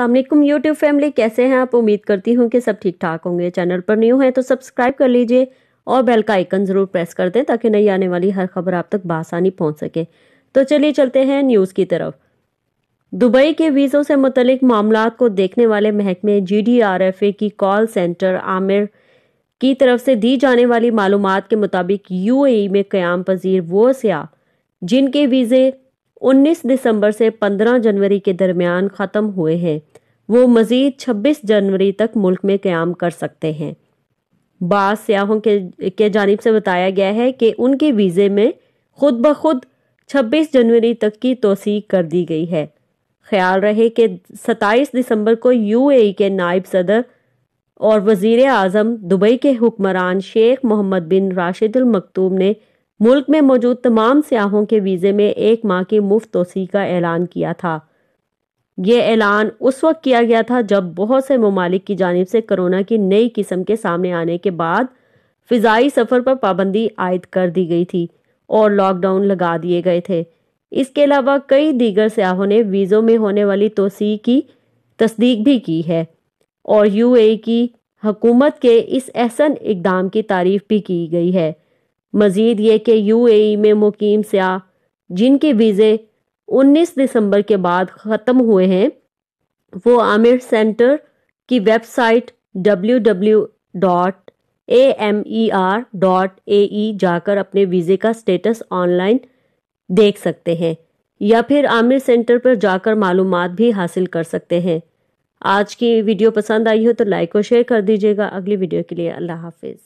Aslam YouTube family कैसे हैं आप उम्मीद करती हूँ कि सब ठीक ठाक होंगे चैनल पर न्यू हैं तो सब्सक्राइब कर लीजिए और बेल का आइकन ज़रूर प्रेस कर दें ताकि नई आने वाली हर खबर आप तक बासानी पहुंच सके तो चलिए चलते हैं न्यूज़ की तरफ दुबई के वीज़ों से मुतलिक मामला को देखने वाले महकमे G D R F A की कॉल सेंटर आमिर की तरफ से दी जाने वाली मालूम के मुताबिक यू ए e में क्याम पजीर वो सयाह जिनके वीज़े 19 दिसंबर से 15 जनवरी के दरमियान ख़त्म हुए हैं वो मज़ीद 26 जनवरी तक मुल्क में क़्याम कर सकते हैं बास सयाहों के के जानब से बताया गया है कि उनके वीज़े में खुद ब खुद 26 जनवरी तक की तोसीक कर दी गई है ख्याल रहे कि 27 दिसंबर को यूएई के नायब सदर और वजीर अजम दुबई के हुक्मरान शेख मोहम्मद बिन राशिद मकतूम ने मुल्क में मौजूद तमाम सयाहों के वीज़े में एक माह की मुफ्त तोसी का ऐलान किया था ये ऐलान उस वक्त किया गया था जब बहुत से ममालिक की जानब से कोरोना की नई किस्म के सामने आने के बाद फ़िज़ाई सफ़र पर पाबंदी आयद कर दी गई थी और लॉकडाउन लगा दिए गए थे इसके अलावा कई दीगर सयाहों ने वीज़ों में होने वाली तोसी की तस्दीक भी की है और ए की हकूमत के इस एहसन इकदाम की तारीफ भी की गई है मजीद ये कि यू ए में मुकीम सयाह जिनके वीज़े 19 दिसंबर के बाद ख़त्म हुए हैं वो आमिर सेंटर की website W W dot A M E R dot A E जाकर अपने वीज़े का स्टेटस ऑनलाइन देख सकते हैं या फिर आमिर सेंटर पर जाकर मालूम भी हासिल कर सकते हैं आज की वीडियो पसंद आई हो तो लाइक और शेयर कर दीजिएगा अगली वीडियो के लिए अल्लाह हाफिज़